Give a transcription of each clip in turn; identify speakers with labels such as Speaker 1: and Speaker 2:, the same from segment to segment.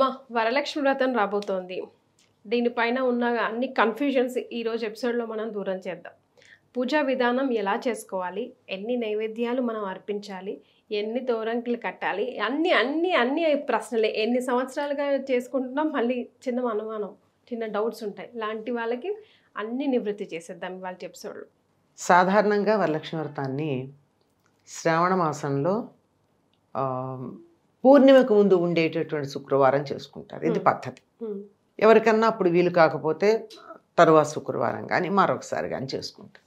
Speaker 1: మా వరలక్ష్మి వ్రతం రాబోతోంది దీనిపైన ఉన్న అన్ని కన్ఫ్యూజన్స్ ఈరోజు ఎపిసోడ్లో మనం దూరం చేద్దాం పూజా విధానం ఎలా చేసుకోవాలి ఎన్ని నైవేద్యాలు మనం అర్పించాలి ఎన్ని తోరంకులు కట్టాలి అన్ని అన్ని అన్ని ప్రశ్నలే ఎన్ని సంవత్సరాలుగా చేసుకుంటున్నాం మళ్ళీ చిన్న అనుమానం చిన్న డౌట్స్ ఉంటాయి లాంటి వాళ్ళకి అన్ని నివృత్తి చేసేద్దాం ఇవాళ ఎపిసోడ్లో
Speaker 2: సాధారణంగా వరలక్ష్మి వ్రతాన్ని శ్రావణ మాసంలో పూర్ణిమకు ముందు ఉండేటటువంటి శుక్రవారం చేసుకుంటారు ఇది పద్ధతి ఎవరికన్నా అప్పుడు వీలు కాకపోతే తరువాత శుక్రవారం కానీ మరొకసారి కానీ చేసుకుంటారు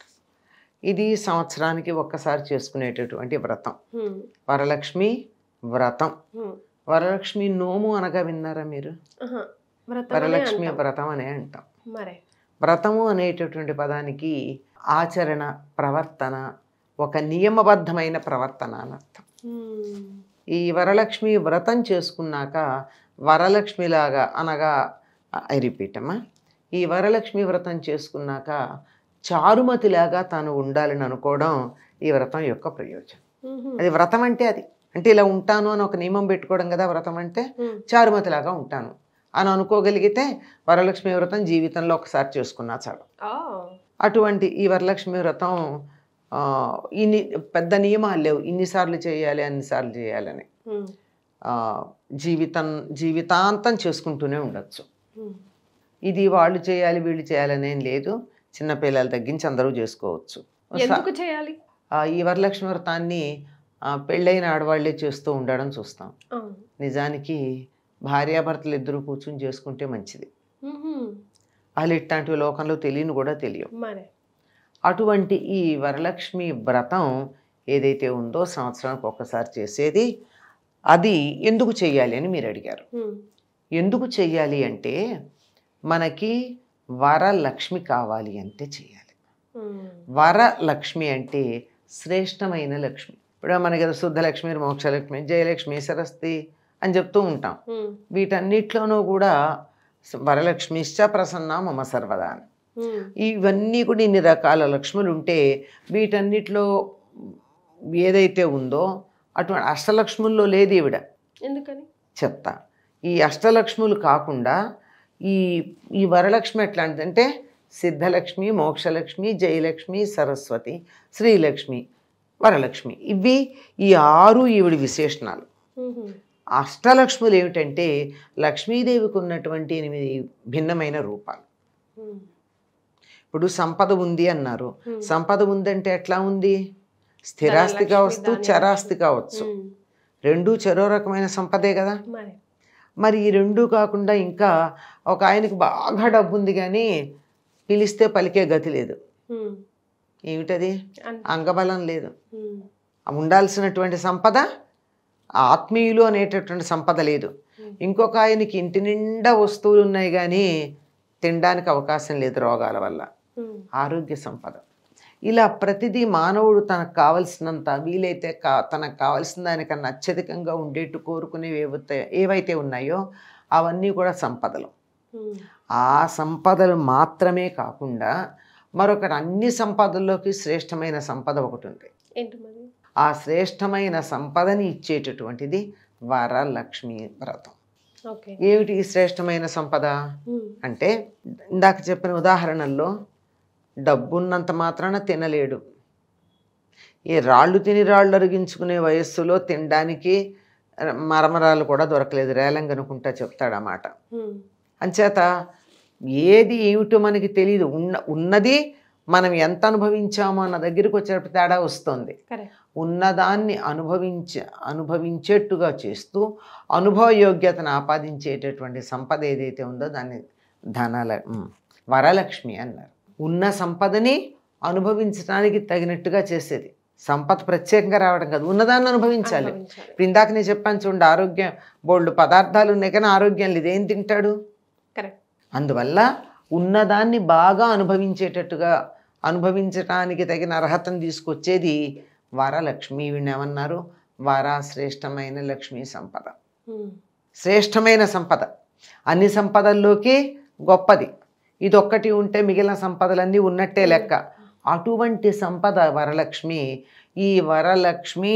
Speaker 2: ఇది సంవత్సరానికి ఒక్కసారి చేసుకునేటటువంటి వ్రతం వరలక్ష్మి వ్రతం వరలక్ష్మి నోము అనగా విన్నారా మీరు వరలక్ష్మి వ్రతం అనే అంటాం వ్రతము అనేటటువంటి పదానికి ఆచరణ ప్రవర్తన ఒక నియమబద్ధమైన ప్రవర్తన అని అర్థం ఈ వరలక్ష్మి వ్రతం చేసుకున్నాక వరలక్ష్మిలాగా అనగా ఐ రిపీట్ అమ్మా ఈ వరలక్ష్మి వ్రతం చేసుకున్నాక చారుమతిలాగా తాను ఉండాలని అనుకోవడం ఈ వ్రతం యొక్క ప్రయోజనం అది వ్రతం అంటే అది అంటే ఇలా ఉంటాను అని ఒక నియమం పెట్టుకోవడం కదా వ్రతం అంటే చారుమతిలాగా ఉంటాను అని అనుకోగలిగితే వరలక్ష్మి వ్రతం జీవితంలో ఒకసారి చేసుకున్నా చాలు అటువంటి ఈ వరలక్ష్మి వ్రతం ఇన్ని పెద్ద నియమాలు లేవు ఇన్నిసార్లు చేయాలి అన్నిసార్లు చేయాలని జీవితం జీవితాంతం చేసుకుంటూనే ఉండొచ్చు ఇది వాళ్ళు చేయాలి వీళ్ళు చేయాలనేం లేదు చిన్నపిల్లలు తగ్గించి అందరూ చేసుకోవచ్చు చేయాలి ఈ వరలక్ష్మి వ్రతాన్ని పెళ్ళైన ఆడవాళ్లే చేస్తూ ఉండడం చూస్తాం నిజానికి భార్యాభర్తలు ఇద్దరు కూర్చుని చేసుకుంటే మంచిది వాళ్ళు ఇట్లాంటివి లోకంలో తెలియని కూడా తెలియవు అటువంటి ఈ వరలక్ష్మి వ్రతం ఏదైతే ఉందో సంవత్సరానికి ఒక్కసారి చేసేది అది ఎందుకు చేయాలి అని మీరు అడిగారు ఎందుకు చేయాలి అంటే మనకి వరలక్ష్మి కావాలి అంటే చేయాలి వరలక్ష్మి అంటే శ్రేష్టమైన లక్ష్మి ఇప్పుడు మనకి శుద్ధలక్ష్మి మోక్షలక్ష్మి జయలక్ష్మి సరస్తి అని చెప్తూ ఉంటాం వీటన్నిట్లోనూ కూడా వరలక్ష్మిశ్చ ప్రసన్న మమ సర్వదా అని ఇవన్నీ కూడా ఇన్ని రకాల లక్ష్మలు ఉంటే వీటన్నిటిలో ఏదైతే ఉందో అటువంటి అష్టలక్ష్ముల్లో లేదు ఈవిడ ఎందుకని చెప్తా ఈ అష్టలక్ష్ములు కాకుండా ఈ ఈ వరలక్ష్మి ఎట్లాంటిదంటే సిద్ధలక్ష్మి మోక్షలక్ష్మి జయలక్ష్మి సరస్వతి శ్రీలక్ష్మి వరలక్ష్మి ఇవి ఈ ఆరు ఈవిడి విశేషణాలు అష్టలక్ష్ములు ఏమిటంటే లక్ష్మీదేవికి ఉన్నటువంటి ఎనిమిది భిన్నమైన రూపాలు ఇప్పుడు సంపద ఉంది అన్నారు సంపద ఉందంటే ఎట్లా ఉంది స్థిరాస్తి కావచ్చు చరాస్తి కావచ్చు రెండు చెరో రకమైన సంపదే కదా మరి ఈ రెండు కాకుండా ఇంకా ఒక ఆయనకి బాగా డబ్బు ఉంది కానీ పిలిస్తే పలికే గతి లేదు ఏమిటది అంగబలం లేదు ఉండాల్సినటువంటి సంపద ఆత్మీయులు అనేటటువంటి సంపద లేదు ఇంకొక ఆయనకి ఇంటి నిండా వస్తువులు ఉన్నాయి కానీ తినడానికి అవకాశం లేదు రోగాల వల్ల ఆరోగ్య సంపద ఇలా ప్రతిదీ మానవుడు తనకు కావలసినంత వీలైతే కా తనకు కావలసిన దానికన్నా అత్యధికంగా ఉండేట్టు కోరుకునేవి ఏవైతే ఏవైతే ఉన్నాయో అవన్నీ కూడా సంపదలు ఆ సంపదలు మాత్రమే కాకుండా మరొకటి అన్ని సంపదల్లోకి శ్రేష్టమైన సంపద ఒకటి ఉంది ఆ శ్రేష్టమైన సంపదని ఇచ్చేటటువంటిది వరలక్ష్మి వ్రతం ఏమిటి శ్రేష్టమైన సంపద అంటే ఇందాక చెప్పిన ఉదాహరణల్లో డబ్బున్నంత మాత్రాన తినలేడు ఈ రాళ్ళు తిని రాళ్ళు అరిగించుకునే వయస్సులో తినడానికి మరమరాలు కూడా దొరకలేదు రేలంగనుకుంటా చెప్తాడన్నమాట అంచేత ఏది ఏమిటో మనకి తెలియదు ఉన్న ఉన్నది మనం ఎంత అనుభవించామో అన్న దగ్గరికి వచ్చేటప్పుడు తేడా వస్తుంది ఉన్నదాన్ని అనుభవించ అనుభవించేట్టుగా చేస్తూ అనుభవ యోగ్యతను ఆపాదించేటటువంటి సంపద ఏదైతే ఉందో దాన్ని ధనాల వరలక్ష్మి అన్నారు ఉన్న సంపదని అనుభవించడానికి తగినట్టుగా చేసేది సంపద ప్రత్యేకంగా రావడం కాదు ఉన్నదాన్ని అనుభవించాలి ఇప్పుడు ఇందాక నేను చెప్పాను చూడండి ఆరోగ్యం బోల్డ్ పదార్థాలు ఉన్నాయి కానీ ఆరోగ్యం లేదు ఏం తింటాడు అందువల్ల ఉన్నదాన్ని బాగా అనుభవించేటట్టుగా అనుభవించటానికి తగిన అర్హతను తీసుకొచ్చేది వారాలక్ష్మి వీళ్ళు ఏమన్నారు వారా శ్రేష్టమైన లక్ష్మీ సంపద శ్రేష్టమైన సంపద అన్ని సంపదల్లోకి గొప్పది ఇదొక్కటి ఉంటే మిగిలిన సంపదలన్నీ ఉన్నట్టే లెక్క అటువంటి సంపద వరలక్ష్మి ఈ వరలక్ష్మి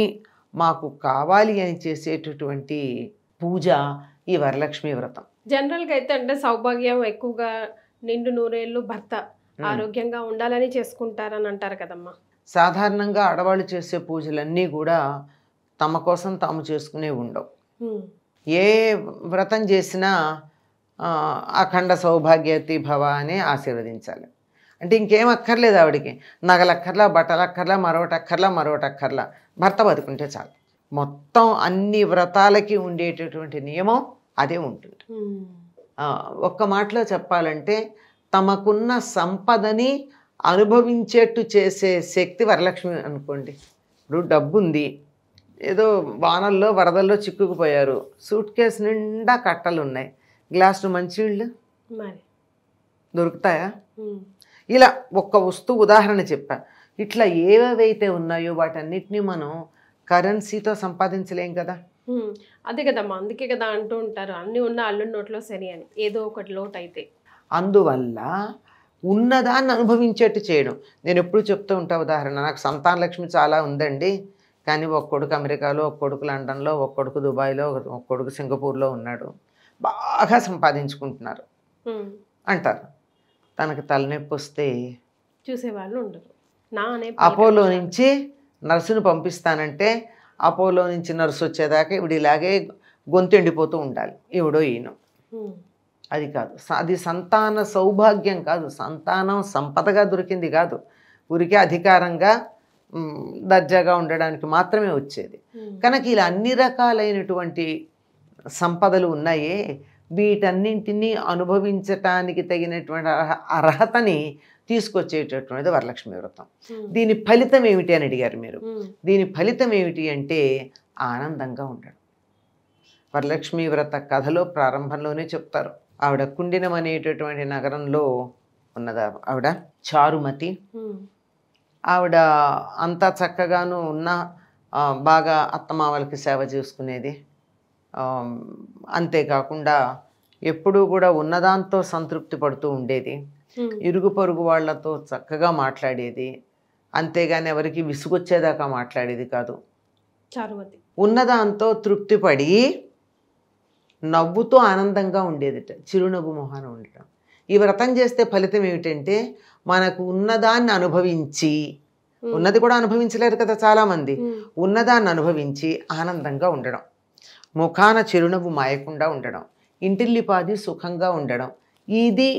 Speaker 2: మాకు కావాలి అని చేసేటటువంటి పూజ ఈ వరలక్ష్మి వ్రతం
Speaker 1: జనరల్గా అయితే అంటే సౌభాగ్యం ఎక్కువగా నిండు నూరేళ్ళు భర్త ఆరోగ్యంగా ఉండాలని చేసుకుంటారని అంటారు కదమ్మా
Speaker 2: సాధారణంగా ఆడవాళ్ళు చేసే పూజలన్నీ కూడా తమ కోసం తాము చేసుకునే ఉండవు ఏ వ్రతం చేసినా అఖండ సౌభాగ్యతి భవ అని ఆశీర్వదించాలి అంటే ఇంకేం అక్కర్లేదు ఆవిడికి నగలక్కర్లా బట్టలక్కర్లా మరోటక్కర్లా మరోటక్కర్లా భర్త బతుకుంటే చాలు మొత్తం అన్ని వ్రతాలకి ఉండేటటువంటి నియమం అదే ఉంటుంది ఒక్క మాటలో చెప్పాలంటే తమకున్న సంపదని అనుభవించేట్టు చేసే శక్తి వరలక్ష్మి అనుకోండి ఇప్పుడు డబ్బు ఉంది ఏదో వానల్లో వరదల్లో చిక్కుకుపోయారు సూట్ కేసు నిండా కట్టలు ఉన్నాయి గ్లాసు మంచిళ్ళు దొరుకుతాయా ఇలా ఒక్క వస్తువు ఉదాహరణ చెప్పా ఇట్లా ఏవేవైతే ఉన్నాయో వాటన్నిటిని మనం కరెన్సీతో సంపాదించలేం కదా
Speaker 1: అదే కదమ్మా అందుకే కదా అంటూ ఉంటారు అన్నీ ఉన్న అల్లు నోట్లో సరి అని ఏదో ఒకటి లోటు అయితే
Speaker 2: అందువల్ల ఉన్నదాన్ని అనుభవించేట్టు చేయడం నేను ఎప్పుడు చెప్తూ ఉంటా ఉదాహరణ నాకు సంతాన లక్ష్మి చాలా ఉందండి కానీ ఒక కొడుకు అమెరికాలో ఒక కొడుకు లండన్లో ఒక కొడుకు దుబాయ్లో ఒక కొడుకు సింగపూర్లో ఉన్నాడు బాగా సంపాదించుకుంటున్నారు అంటారు తనకు తలనొప్పి వస్తే
Speaker 1: చూసేవాళ్ళు ఉండరు అపోలో
Speaker 2: నుంచి నర్సును పంపిస్తానంటే అపోలో నుంచి నర్సు వచ్చేదాకా ఇవిడ ఇలాగే గొంతు ఎండిపోతూ ఉండాలి ఇవిడో ఈయన అది కాదు అది సంతాన సౌభాగ్యం కాదు సంతానం సంపదగా దొరికింది కాదు ఊరికే అధికారంగా దర్జాగా ఉండడానికి మాత్రమే వచ్చేది కనుక ఇలా అన్ని రకాలైనటువంటి సంపదలు ఉన్నాయే వీటన్నింటినీ అనుభవించటానికి తగినటువంటి అర్హతని తీసుకొచ్చేటటువంటిది వరలక్ష్మి వ్రతం దీని ఫలితం ఏమిటి అని అడిగారు మీరు దీని ఫలితం ఏమిటి అంటే ఆనందంగా ఉండడం వరలక్ష్మి వ్రత కథలో ప్రారంభంలోనే చెప్తారు ఆవిడ కుండినం అనేటటువంటి నగరంలో ఉన్నదా ఆవిడ చారుమతి ఆవిడ అంతా చక్కగాను ఉన్న బాగా అత్తమావలకి సేవ చేసుకునేది అంతేకాకుండా ఎప్పుడూ కూడా ఉన్నదాంతో సంతృప్తి పడుతూ ఉండేది ఇరుగు పొరుగు వాళ్లతో చక్కగా మాట్లాడేది అంతేగాని ఎవరికి విసుగొచ్చేదాకా మాట్లాడేది కాదు ఉన్నదాంతో తృప్తి పడి నవ్వుతూ ఆనందంగా ఉండేదిట చిరునవ్వు మొహాన ఉండటం ఈ వ్రతం చేస్తే ఫలితం ఏమిటంటే మనకు ఉన్నదాన్ని అనుభవించి ఉన్నది కూడా అనుభవించలేరు కదా చాలామంది ఉన్నదాన్ని అనుభవించి ఆనందంగా ఉండడం ముఖాన చిరునవ్వు మాయకుండా ఉండడం ఇంటిల్లిపాది సుఖంగా ఉండడం ఇది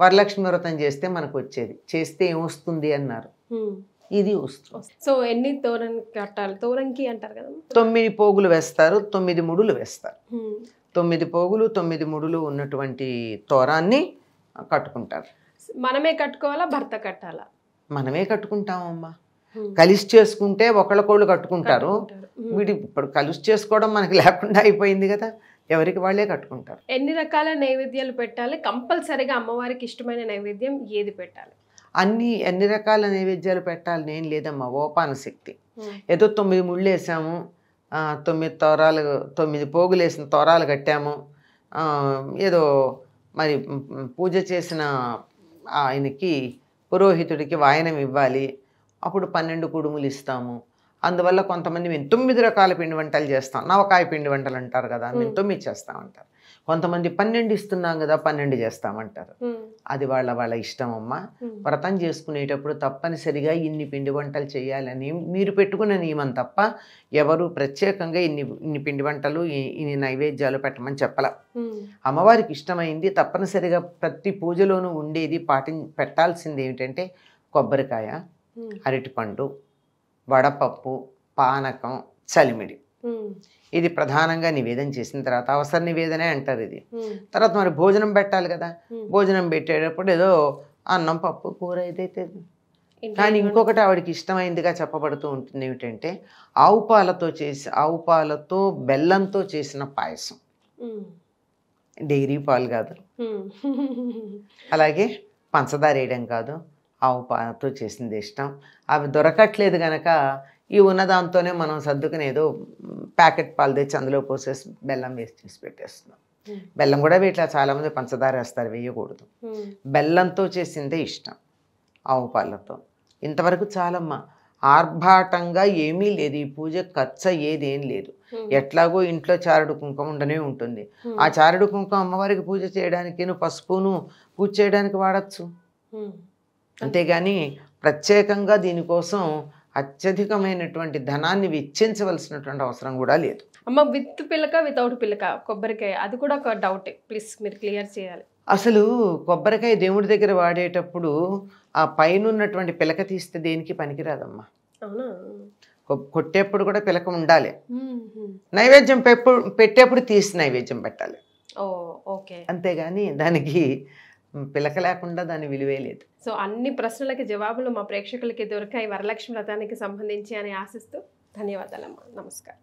Speaker 2: వరలక్ష్మి వ్రతం చేస్తే మనకు వచ్చేది చేస్తే ఏమొస్తుంది అన్నారు ఇది వస్తుంది
Speaker 1: సో ఎన్ని తోరణ కట్టాలి తోరంకి అంటారు కదా
Speaker 2: తొమ్మిది పోగులు వేస్తారు తొమ్మిది ముడులు వేస్తారు తొమ్మిది పోగులు తొమ్మిది ముడులు ఉన్నటువంటి తోరాన్ని కట్టుకుంటారు
Speaker 1: మనమే కట్టుకోవాలా భర్త కట్టాలా
Speaker 2: మనమే కట్టుకుంటామమ్మా కలిసి చేసుకుంటే కోళ్ళు కట్టుకుంటారు వీడి ఇప్పుడు కలిసి చేసుకోవడం మనకి లేకుండా అయిపోయింది కదా ఎవరికి వాళ్ళే కట్టుకుంటారు
Speaker 1: ఎన్ని రకాల నైవేద్యాలు పెట్టాలి కంపల్సరిగా అమ్మవారికి ఇష్టమైన నైవేద్యం ఏది పెట్టాలి
Speaker 2: అన్ని ఎన్ని రకాల నైవేద్యాలు పెట్టాలి నేను లేదమ్మా ఓపాన శక్తి ఏదో తొమ్మిది ముళ్ళు వేసాము తొమ్మిది తోరాలు తొమ్మిది పోగులు వేసిన తోరాలు కట్టాము ఏదో మరి పూజ చేసిన ఆయనకి పురోహితుడికి వాయనం ఇవ్వాలి అప్పుడు పన్నెండు కుడుములు ఇస్తాము అందువల్ల కొంతమంది మేము తొమ్మిది రకాల పిండి వంటలు చేస్తాం నవకాయ పిండి వంటలు అంటారు కదా మేము తొమ్మిది చేస్తామంటారు కొంతమంది పన్నెండు ఇస్తున్నాం కదా పన్నెండు చేస్తామంటారు అది వాళ్ళ వాళ్ళ ఇష్టం అమ్మా వ్రతం చేసుకునేటప్పుడు తప్పనిసరిగా ఇన్ని పిండి వంటలు చేయాలని మీరు పెట్టుకున్న నియమం తప్ప ఎవరు ప్రత్యేకంగా ఇన్ని ఇన్ని పిండి వంటలు ఇన్ని నైవేద్యాలు పెట్టమని చెప్పాల అమ్మవారికి ఇష్టమైంది తప్పనిసరిగా ప్రతి పూజలోనూ ఉండేది పాటి పెట్టాల్సింది ఏమిటంటే కొబ్బరికాయ అరటిపండు వడపప్పు పానకం చలిమిడి ఇది ప్రధానంగా నివేదన చేసిన తర్వాత అవసర నివేదనే అంటారు ఇది తర్వాత మరి భోజనం పెట్టాలి కదా భోజనం పెట్టేటప్పుడు ఏదో అన్నం పప్పు కూర ఏదైతే కానీ ఇంకొకటి ఆవిడకి ఇష్టమైందిగా చెప్పబడుతూ ఉంటుంది ఏమిటంటే ఆవు పాలతో చేసి ఆవు పాలతో బెల్లంతో చేసిన పాయసం డైరీ పాలు కాదు అలాగే పంచదార వేయడం కాదు ఆవు పాలతో చేసింది ఇష్టం అవి దొరకట్లేదు కనుక ఈ ఉన్నదాంతోనే మనం సర్దుకుని ఏదో ప్యాకెట్ పాలు తెచ్చి అందులో పోసేసి బెల్లం వేసి చేసి పెట్టేస్తున్నాం బెల్లం కూడా వీటిలో చాలామంది పంచదార వేస్తారు వేయకూడదు బెల్లంతో చేసిందే ఇష్టం ఆవు పాలతో ఇంతవరకు చాలమ్మా ఆర్భాటంగా ఏమీ లేదు ఈ పూజ ఖర్చు అయ్యేది ఏం లేదు ఎట్లాగో ఇంట్లో చారుడు కుంకుమ ఉండనే ఉంటుంది ఆ చారుడు కుంకుమ అమ్మవారికి పూజ చేయడానికి పసుపును పూజ చేయడానికి వాడచ్చు అంతేగాని ప్రత్యేకంగా దీనికోసం అత్యధికమైనటువంటి ధనాన్ని వెచ్చించవలసినటువంటి అవసరం కూడా లేదు
Speaker 1: అమ్మ విత్ పిల్లక వితౌట్ పిల్లక కొబ్బరికాయ అది కూడా ఒక డౌట్ ప్లీజ్ మీరు క్లియర్ చేయాలి
Speaker 2: అసలు కొబ్బరికాయ దేవుడి దగ్గర వాడేటప్పుడు ఆ పైన ఉన్నటువంటి పిలక తీస్తే దేనికి పనికిరాదమ్మా కొట్టేప్పుడు కూడా పిలక ఉండాలి నైవేద్యం పెట్టేప్పుడు తీసి నైవేద్యం పెట్టాలి ఓకే అంతేగాని దానికి పిలక లేకుండా దాని విలువే లేదు
Speaker 1: సో అన్ని ప్రశ్నలకి జవాబులు మా ప్రేక్షకులకి దొరికాయి వరలక్ష్మి వ్రతానికి సంబంధించి అని ఆశిస్తూ ధన్యవాదాలమ్మా
Speaker 3: నమస్కారం